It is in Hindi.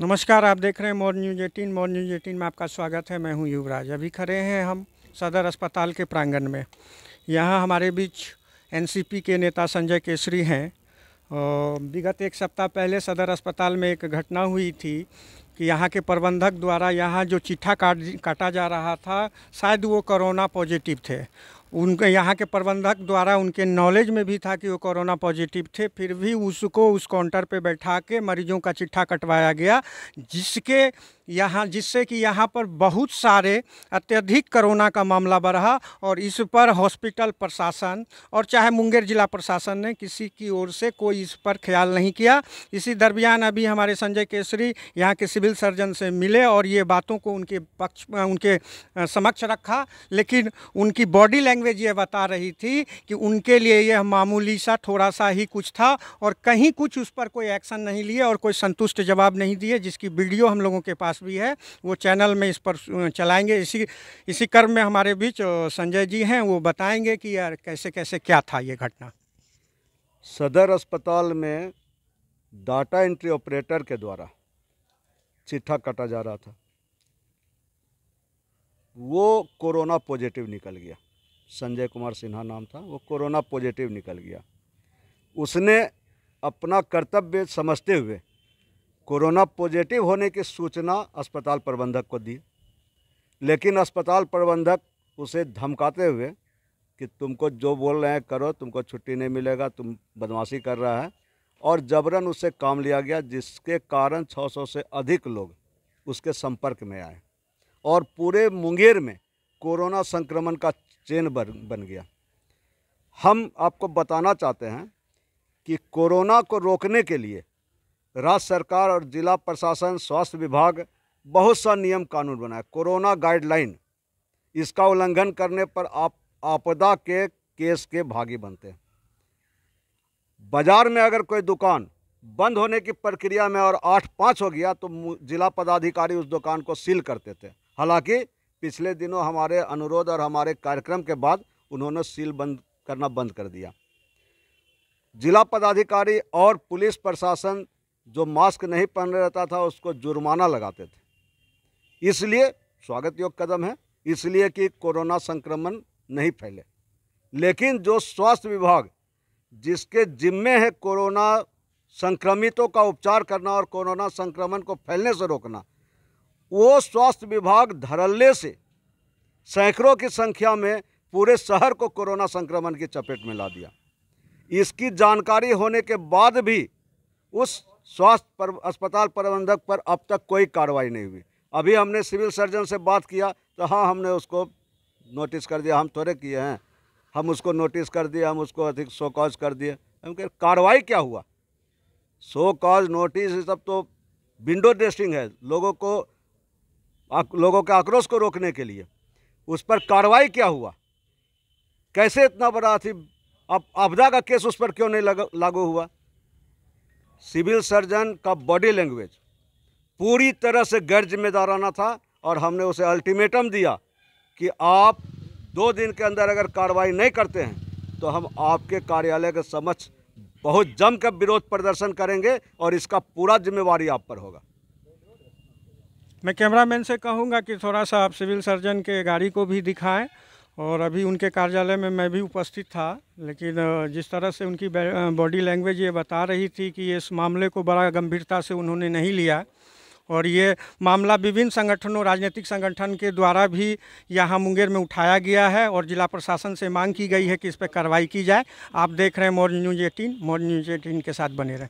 नमस्कार आप देख रहे हैं more news eighteen more news eighteen में आपका स्वागत है मैं हूं युवराज अभी खड़े हैं हम सदर अस्पताल के प्रांगण में यहां हमारे बीच एनसीपी के नेता संजय केसरी हैं विगत एक सप्ताह पहले सदर अस्पताल में एक घटना हुई थी कि यहाँ के प्रबंधक द्वारा यहाँ जो चिट्ठा काट काटा जा रहा था शायद वो कोरोना पॉजिटिव थे उनके यहाँ के प्रबंधक द्वारा उनके नॉलेज में भी था कि वो कोरोना पॉजिटिव थे फिर भी उसको उस काउंटर पे बैठा के मरीजों का चिट्ठा कटवाया गया जिसके यहाँ जिससे कि यहाँ पर बहुत सारे अत्यधिक कोरोना का मामला बढ़ा और इस पर हॉस्पिटल प्रशासन और चाहे मुंगेर जिला प्रशासन ने किसी की ओर से कोई इस पर ख्याल नहीं किया इसी दरमियान अभी हमारे संजय केसरी यहाँ के सिविल सर्जन से मिले और ये बातों को उनके पक्ष उनके समक्ष रखा लेकिन उनकी बॉडी लैंग्वेज लैंग्वेज ये बता रही थी कि उनके लिए यह मामूली सा थोड़ा सा ही कुछ था और कहीं कुछ उस पर कोई एक्शन नहीं लिए और कोई संतुष्ट जवाब नहीं दिए जिसकी वीडियो हम लोगों के पास भी है वो चैनल में इस पर चलाएंगे इसी इसी क्रम में हमारे बीच संजय जी हैं वो बताएंगे कि यार कैसे कैसे क्या था ये घटना सदर अस्पताल में डाटा एंट्री ऑपरेटर के द्वारा चिट्ठा काटा जा रहा था वो कोरोना पॉजिटिव निकल गया संजय कुमार सिन्हा नाम था वो कोरोना पॉजिटिव निकल गया उसने अपना कर्तव्य समझते हुए कोरोना पॉजिटिव होने की सूचना अस्पताल प्रबंधक को दी लेकिन अस्पताल प्रबंधक उसे धमकाते हुए कि तुमको जो बोल रहे हैं करो तुमको छुट्टी नहीं मिलेगा तुम बदमाशी कर रहा है और जबरन उससे काम लिया गया जिसके कारण 600 से अधिक लोग उसके संपर्क में आए और पूरे मुंगेर में कोरोना संक्रमण का चेन बन बन गया हम आपको बताना चाहते हैं कि कोरोना को रोकने के लिए राज्य सरकार और ज़िला प्रशासन स्वास्थ्य विभाग बहुत सा नियम कानून बनाए कोरोना गाइडलाइन इसका उल्लंघन करने पर आप आपदा के केस के भागी बनते हैं बाज़ार में अगर कोई दुकान बंद होने की प्रक्रिया में और आठ पाँच हो गया तो जिला पदाधिकारी उस दुकान को सील करते थे हालांकि पिछले दिनों हमारे अनुरोध और हमारे कार्यक्रम के बाद उन्होंने सील बंद करना बंद कर दिया जिला पदाधिकारी और पुलिस प्रशासन जो मास्क नहीं पहन रहता था उसको जुर्माना लगाते थे इसलिए स्वागत योग कदम है इसलिए कि कोरोना संक्रमण नहीं फैले लेकिन जो स्वास्थ्य विभाग जिसके जिम्मे है कोरोना संक्रमितों का उपचार करना और कोरोना संक्रमण को फैलने से रोकना वो स्वास्थ्य विभाग धरल्ले से सैकड़ों की संख्या में पूरे शहर को कोरोना संक्रमण की चपेट में ला दिया इसकी जानकारी होने के बाद भी उस स्वास्थ्य पर, अस्पताल प्रबंधक पर अब तक कोई कार्रवाई नहीं हुई अभी हमने सिविल सर्जन से बात किया तो हाँ हमने उसको नोटिस कर दिया हम थोड़े किए हैं हम उसको नोटिस कर दिए हम उसको अधिक शो कॉज कर दिए हम कह कार्रवाई क्या हुआ शो कॉज नोटिस सब तो विंडो ड्रेसिंग है लोगों को लोगों के आक्रोश को रोकने के लिए उस पर कार्रवाई क्या हुआ कैसे इतना बड़ा अथी अब आपदा का केस उस पर क्यों नहीं लागू हुआ सिविल सर्जन का बॉडी लैंग्वेज पूरी तरह से गैर जिम्मेदाराना था और हमने उसे अल्टीमेटम दिया कि आप दो दिन के अंदर अगर कार्रवाई नहीं करते हैं तो हम आपके कार्यालय के समक्ष बहुत जमकर विरोध प्रदर्शन करेंगे और इसका पूरा जिम्मेवारी आप पर होगा मैं कैमरामैन से कहूँगा कि थोड़ा सा आप सिविल सर्जन के गाड़ी को भी दिखाएं और अभी उनके कार्यालय में मैं भी उपस्थित था लेकिन जिस तरह से उनकी बॉडी लैंग्वेज ये बता रही थी कि इस मामले को बड़ा गंभीरता से उन्होंने नहीं लिया और ये मामला विभिन्न संगठनों राजनीतिक संगठन के द्वारा भी यहाँ मुंगेर में उठाया गया है और जिला प्रशासन से मांग की गई है कि इस पर कार्रवाई की जाए आप देख रहे हैं more news eighteen more news eighteen के साथ बने रहें